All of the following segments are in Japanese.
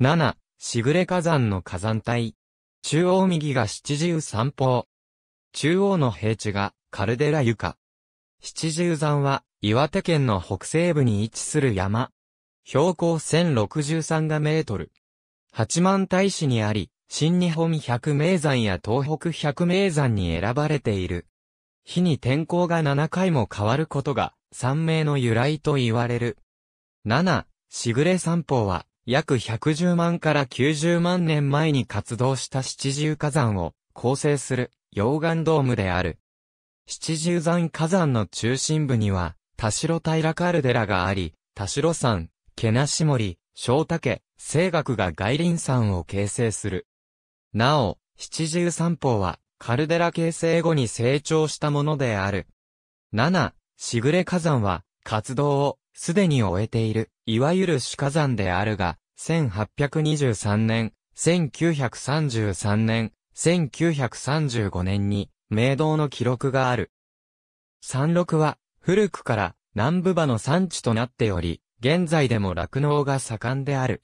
7、しぐれ火山の火山帯。中央右が七十三峰。中央の平地がカルデラ床。七十山は岩手県の北西部に位置する山。標高1063がメートル。八幡大市にあり、新日本百名山や東北百名山に選ばれている。日に天候が7回も変わることが、山名の由来と言われる。7、しぐれ三峰は、約110万から90万年前に活動した七重火山を構成する溶岩ドームである。七重山火山の中心部には、田代平カルデラがあり、田代山、毛なし森、小竹、西学が外輪山を形成する。なお、七重三峰は、カルデラ形成後に成長したものである。七、しぐれ火山は、活動を、すでに終えている、いわゆる主火山であるが、1823年、1933年、1935年に、明道の記録がある。山麓は、古くから南部場の産地となっており、現在でも酪農が盛んである。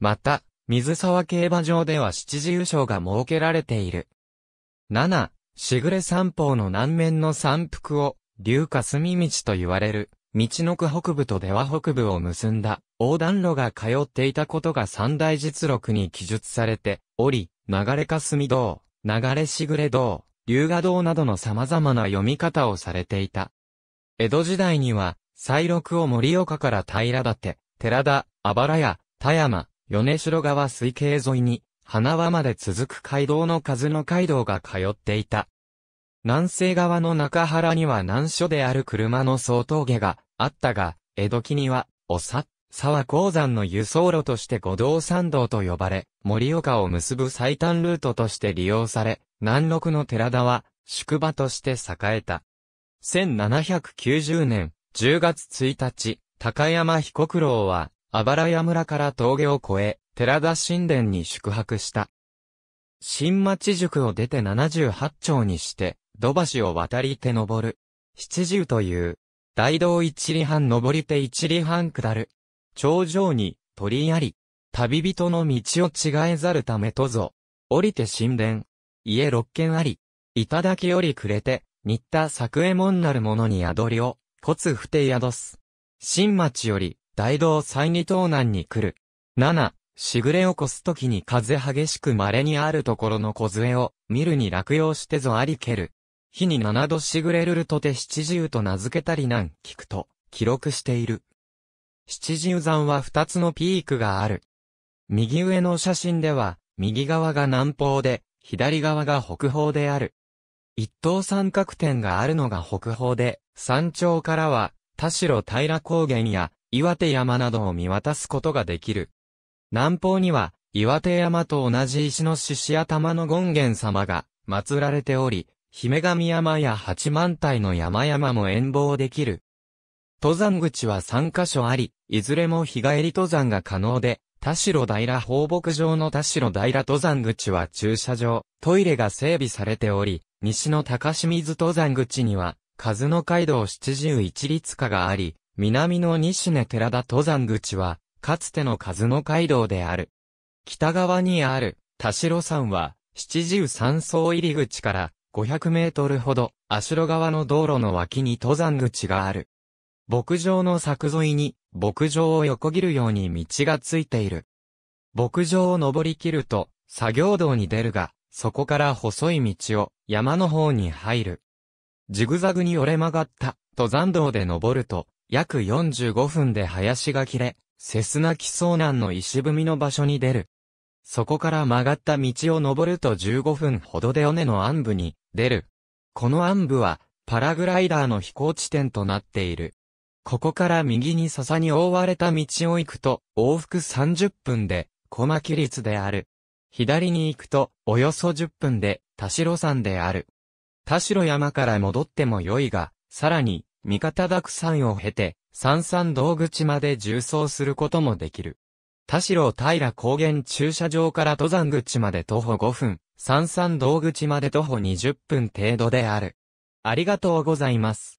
また、水沢競馬場では七自由賞が設けられている。7、しぐれ三方の南面の山腹を、竜霞道と言われる。道の区北部と出羽北部を結んだ横断路が通っていたことが三大実録に記述されており、流れ霞道、流れしぐれ道、龍河道などの様々な読み方をされていた。江戸時代には、西録を盛岡から平て、寺田、あばらや、田山、米城川水系沿いに、花輪まで続く街道の数の街道が通っていた。南西側の中原には難所である車の総峠があったが、江戸期には、おさ、沢鉱山の輸送路として五道山道と呼ばれ、盛岡を結ぶ最短ルートとして利用され、南麓の寺田は、宿場として栄えた。1790年10月1日、高山彦九郎は、あばらや村から峠を越え、寺田神殿に宿泊した。新町塾を出て78丁にして、土橋を渡り手登る。七十という大道一里半上り手一里半下る。頂上に、鳥あり。旅人の道を違えざるためとぞ。降りて神殿。家六軒あり。頂きよりくれて、新田作右衛門なる者に宿りを、骨不ふて宿す。新町より、大道再二東南に来る。七、しぐれを越すときに風激しく稀にあるところの小杖を、見るに落葉してぞありける。日に7度しぐれるるとて七十と名付けたりなん聞くと、記録している。七十山は二つのピークがある。右上の写真では、右側が南方で、左側が北方である。一等三角点があるのが北方で、山頂からは、田代平高原や岩手山などを見渡すことができる。南方には、岩手山と同じ石の獅子頭の権現様が祀られており、姫神山や八万体の山々も遠望できる。登山口は3カ所あり、いずれも日帰り登山が可能で、田代平放牧場の田代平登山口は駐車場、トイレが整備されており、西の高清水登山口には、数の街道七十一律下があり、南の西根寺田登山口は、かつての数の街道である。北側にある、田代山は、七十三層入り口から、500メートルほど、足路側の道路の脇に登山口がある。牧場の柵沿いに、牧場を横切るように道がついている。牧場を登り切ると、作業道に出るが、そこから細い道を山の方に入る。ジグザグに折れ曲がった登山道で登ると、約45分で林が切れ、セスナき遭南の石踏みの場所に出る。そこから曲がった道を登ると15分ほどで尾根の暗部に出る。この暗部はパラグライダーの飛行地点となっている。ここから右に笹に覆われた道を行くと往復30分で小牧率である。左に行くとおよそ10分で田代山である。田代山から戻っても良いが、さらに、味方沢山を経て、三山道口まで縦走することもできる。田代平高原駐車場から登山口まで徒歩5分、三三道口まで徒歩20分程度である。ありがとうございます。